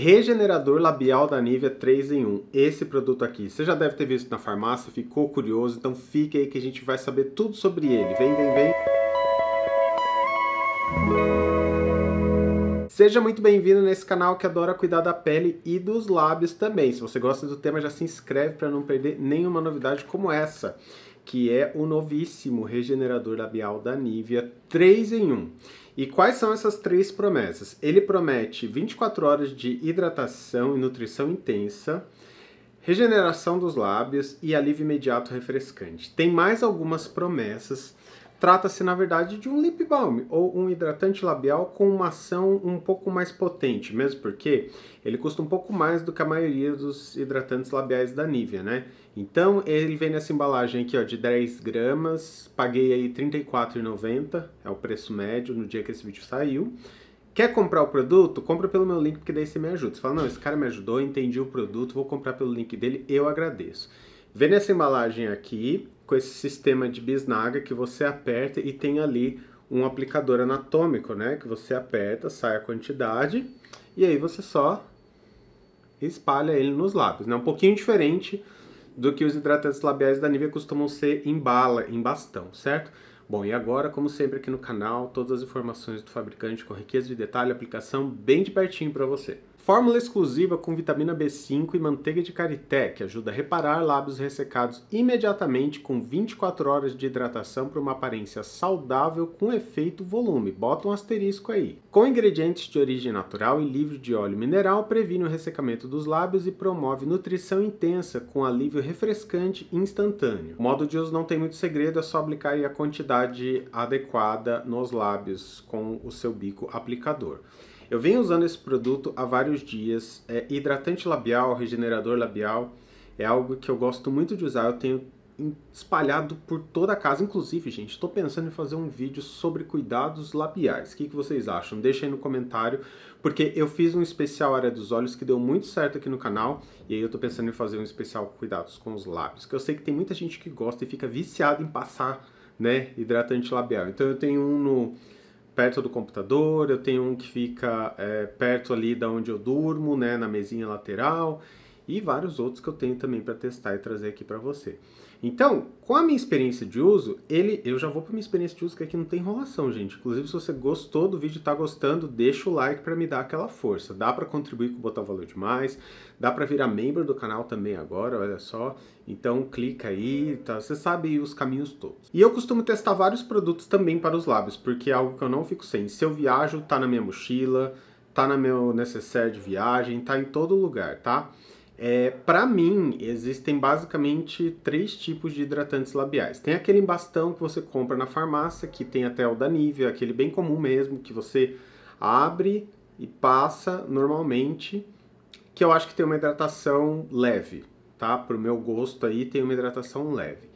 Regenerador labial da Nivea 3 em 1. Esse produto aqui, você já deve ter visto na farmácia, ficou curioso, então fique aí que a gente vai saber tudo sobre ele. Vem, vem, vem. Seja muito bem-vindo nesse canal que adora cuidar da pele e dos lábios também. Se você gosta do tema, já se inscreve para não perder nenhuma novidade como essa, que é o novíssimo regenerador labial da Nivea 3 em 1. E quais são essas três promessas? Ele promete 24 horas de hidratação e nutrição intensa, regeneração dos lábios e alívio imediato refrescante. Tem mais algumas promessas, Trata-se, na verdade, de um lip balm ou um hidratante labial com uma ação um pouco mais potente, mesmo porque ele custa um pouco mais do que a maioria dos hidratantes labiais da Nivea, né? Então, ele vem nessa embalagem aqui, ó, de 10 gramas, paguei aí R$34,90, é o preço médio no dia que esse vídeo saiu. Quer comprar o produto? Compra pelo meu link, porque daí você me ajuda. Você fala, não, esse cara me ajudou, entendi o produto, vou comprar pelo link dele, eu agradeço. Vê nessa embalagem aqui, com esse sistema de bisnaga que você aperta e tem ali um aplicador anatômico, né? Que você aperta, sai a quantidade e aí você só espalha ele nos lábios. É né? um pouquinho diferente do que os hidratantes labiais da Nivea costumam ser em bala, em bastão, certo? Bom, e agora, como sempre aqui no canal, todas as informações do fabricante com riqueza de detalhe, aplicação bem de pertinho para você. Fórmula exclusiva com vitamina B5 e manteiga de karité, que ajuda a reparar lábios ressecados imediatamente com 24 horas de hidratação para uma aparência saudável com efeito volume. Bota um asterisco aí. Com ingredientes de origem natural e livre de óleo mineral, previne o ressecamento dos lábios e promove nutrição intensa com alívio refrescante instantâneo. O modo de uso não tem muito segredo, é só aplicar a quantidade adequada nos lábios com o seu bico aplicador. Eu venho usando esse produto há vários dias. É hidratante labial, regenerador labial. É algo que eu gosto muito de usar. Eu tenho espalhado por toda a casa. Inclusive, gente, estou pensando em fazer um vídeo sobre cuidados labiais. O que, que vocês acham? Deixa aí no comentário, porque eu fiz um especial área dos olhos que deu muito certo aqui no canal, e aí eu estou pensando em fazer um especial cuidados com os lábios, que eu sei que tem muita gente que gosta e fica viciada em passar né, hidratante labial. Então eu tenho um no perto do computador, eu tenho um que fica é, perto ali da onde eu durmo, né, na mesinha lateral, e vários outros que eu tenho também para testar e trazer aqui para você. Então, com a minha experiência de uso, ele, eu já vou para minha experiência de uso que aqui não tem enrolação, gente. Inclusive, se você gostou do vídeo, está gostando, deixa o like para me dar aquela força. Dá para contribuir com botar valor demais, dá para virar membro do canal também agora, olha só. Então, clica aí, tá? Você sabe os caminhos todos. E eu costumo testar vários produtos também para os lábios, porque é algo que eu não fico sem. Se eu viajo, tá na minha mochila, tá na meu necessaire de viagem, tá em todo lugar, tá? É, para mim, existem basicamente três tipos de hidratantes labiais. Tem aquele bastão que você compra na farmácia, que tem até o da Nivea, aquele bem comum mesmo, que você abre e passa normalmente, que eu acho que tem uma hidratação leve, tá? Pro meu gosto aí, tem uma hidratação leve.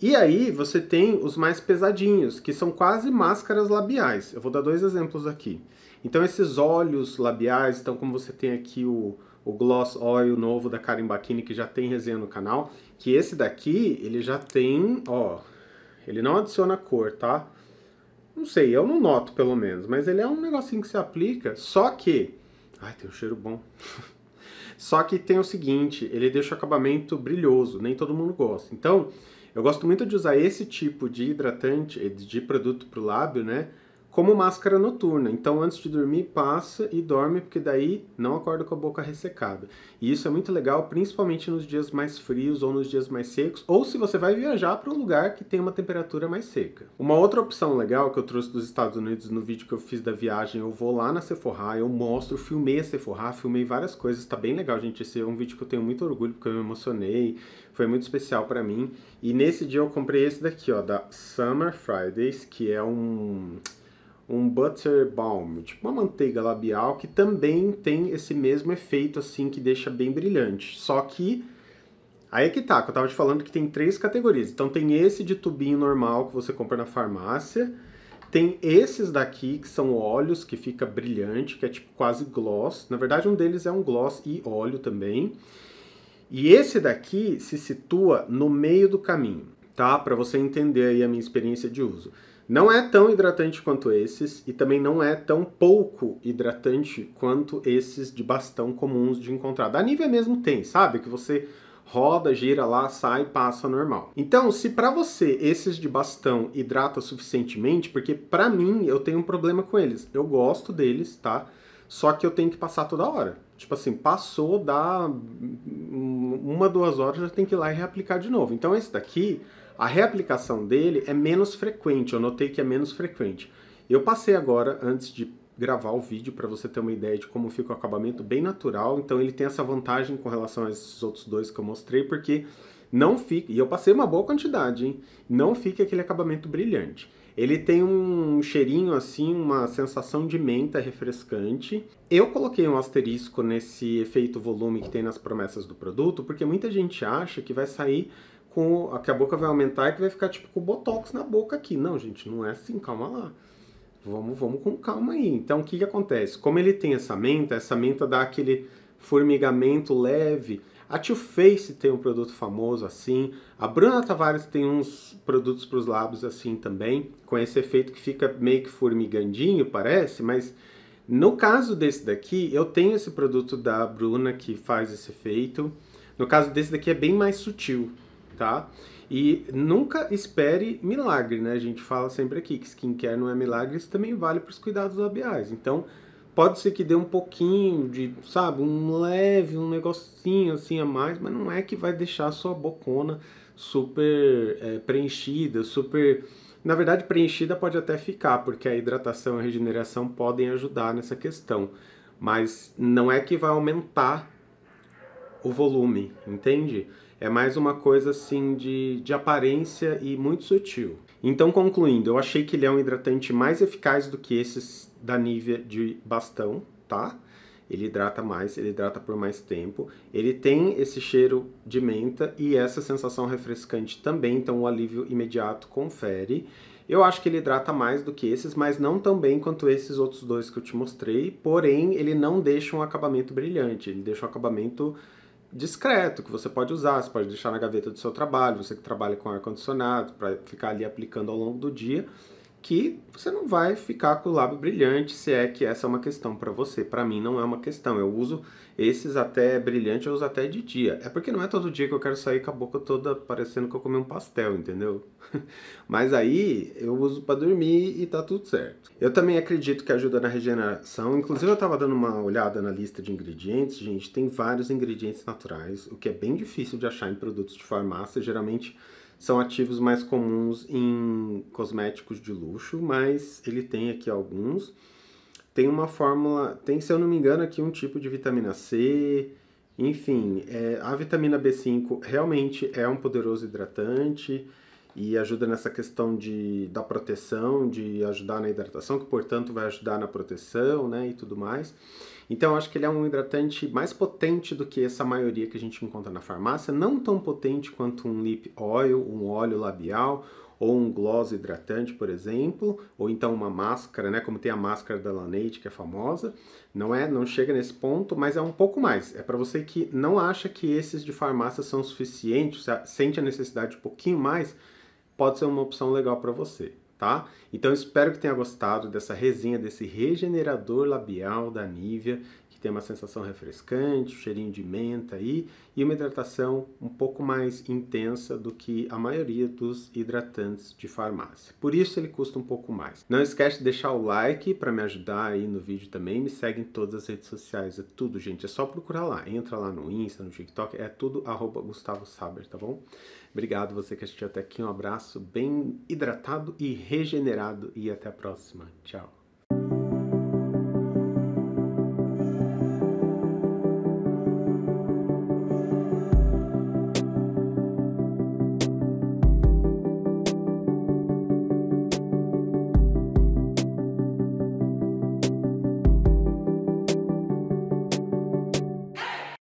E aí você tem os mais pesadinhos, que são quase máscaras labiais. Eu vou dar dois exemplos aqui. Então esses olhos labiais, então como você tem aqui o o Gloss Oil novo da Karen Bacchini, que já tem resenha no canal, que esse daqui, ele já tem, ó, ele não adiciona cor, tá? Não sei, eu não noto pelo menos, mas ele é um negocinho que se aplica, só que... Ai, tem um cheiro bom. só que tem o seguinte, ele deixa o acabamento brilhoso, nem todo mundo gosta. Então, eu gosto muito de usar esse tipo de hidratante, de produto pro lábio, né? como máscara noturna. Então, antes de dormir, passa e dorme, porque daí não acorda com a boca ressecada. E isso é muito legal, principalmente nos dias mais frios ou nos dias mais secos, ou se você vai viajar para um lugar que tem uma temperatura mais seca. Uma outra opção legal que eu trouxe dos Estados Unidos no vídeo que eu fiz da viagem, eu vou lá na Sephora, eu mostro, filmei a Sephora, filmei várias coisas, tá bem legal, gente. Esse é um vídeo que eu tenho muito orgulho, porque eu me emocionei, foi muito especial para mim. E nesse dia eu comprei esse daqui, ó, da Summer Fridays, que é um um butter balm, tipo uma manteiga labial, que também tem esse mesmo efeito assim que deixa bem brilhante. Só que aí é que tá, que eu tava te falando que tem três categorias. Então tem esse de tubinho normal que você compra na farmácia, tem esses daqui que são óleos que fica brilhante, que é tipo quase gloss. Na verdade, um deles é um gloss e óleo também. E esse daqui se situa no meio do caminho, tá? Para você entender aí a minha experiência de uso. Não é tão hidratante quanto esses e também não é tão pouco hidratante quanto esses de bastão comuns de encontrar. Da Nivea mesmo tem, sabe? Que você roda, gira lá, sai, passa normal. Então, se para você esses de bastão hidrata suficientemente, porque para mim eu tenho um problema com eles. Eu gosto deles, tá? Só que eu tenho que passar toda hora. Tipo assim, passou, da uma, duas horas, já tem que ir lá e reaplicar de novo. Então esse daqui, a reaplicação dele é menos frequente, eu notei que é menos frequente. Eu passei agora, antes de gravar o vídeo, para você ter uma ideia de como fica o acabamento bem natural, então ele tem essa vantagem com relação a esses outros dois que eu mostrei, porque não fica, e eu passei uma boa quantidade, hein? Não fica aquele acabamento brilhante. Ele tem um cheirinho assim, uma sensação de menta refrescante. Eu coloquei um asterisco nesse efeito volume que tem nas promessas do produto, porque muita gente acha que vai sair com a, que a boca vai aumentar e que vai ficar tipo com botox na boca aqui. Não, gente, não é assim, calma lá. Vamos, vamos com calma aí. Então, o que, que acontece? Como ele tem essa menta, essa menta dá aquele formigamento leve. A Too Faced tem um produto famoso assim. A Bruna Tavares tem uns produtos para os lábios assim também, com esse efeito que fica meio que formigandinho, parece, mas no caso desse daqui, eu tenho esse produto da Bruna que faz esse efeito. No caso desse daqui é bem mais sutil tá? E nunca espere milagre, né? A gente fala sempre aqui que skincare não é milagre, isso também vale para os cuidados labiais. Então, pode ser que dê um pouquinho de, sabe, um leve, um negocinho assim a mais, mas não é que vai deixar a sua bocona super é, preenchida, super. Na verdade, preenchida pode até ficar, porque a hidratação e a regeneração podem ajudar nessa questão. Mas não é que vai aumentar o volume, entende? É mais uma coisa assim de, de aparência e muito sutil. Então, concluindo, eu achei que ele é um hidratante mais eficaz do que esses da Nivea de bastão, tá? Ele hidrata mais, ele hidrata por mais tempo. Ele tem esse cheiro de menta e essa sensação refrescante também, então o alívio imediato confere. Eu acho que ele hidrata mais do que esses, mas não tão bem quanto esses outros dois que eu te mostrei. Porém, ele não deixa um acabamento brilhante, ele deixa um acabamento discreto que você pode usar, você pode deixar na gaveta do seu trabalho, você que trabalha com ar-condicionado, para ficar ali aplicando ao longo do dia que você não vai ficar com o lábio brilhante, se é que essa é uma questão para você. Para mim não é uma questão. Eu uso esses até brilhante, eu uso até de dia. É porque não é todo dia que eu quero sair com a boca toda parecendo que eu comi um pastel, entendeu? Mas aí eu uso para dormir e tá tudo certo. Eu também acredito que ajuda na regeneração. Inclusive eu tava dando uma olhada na lista de ingredientes, gente, tem vários ingredientes naturais, o que é bem difícil de achar em produtos de farmácia, geralmente são ativos mais comuns em cosméticos de luxo, mas ele tem aqui alguns. Tem uma fórmula, tem, se eu não me engano, aqui um tipo de vitamina C. Enfim, é, a vitamina B5 realmente é um poderoso hidratante e ajuda nessa questão de, da proteção, de ajudar na hidratação, que portanto vai ajudar na proteção né, e tudo mais. Então eu acho que ele é um hidratante mais potente do que essa maioria que a gente encontra na farmácia, não tão potente quanto um lip oil, um óleo labial ou um gloss hidratante, por exemplo, ou então uma máscara, né, como tem a máscara da Laneige, que é famosa. Não é, não chega nesse ponto, mas é um pouco mais. É para você que não acha que esses de farmácia são suficientes, sente a necessidade de um pouquinho mais, pode ser uma opção legal para você tá? Então espero que tenha gostado dessa resinha desse regenerador labial da Nivea, que tem uma sensação refrescante, um cheirinho de menta aí e uma hidratação um pouco mais intensa do que a maioria dos hidratantes de farmácia. Por isso ele custa um pouco mais. Não esquece de deixar o like para me ajudar aí no vídeo também. Me segue em todas as redes sociais, é tudo, gente. É só procurar lá. Entra lá no Insta, no TikTok, é tudo arroba Gustavo Saber, tá bom? Obrigado você que assistiu até aqui. Um abraço bem hidratado e regenerado. E até a próxima. Tchau.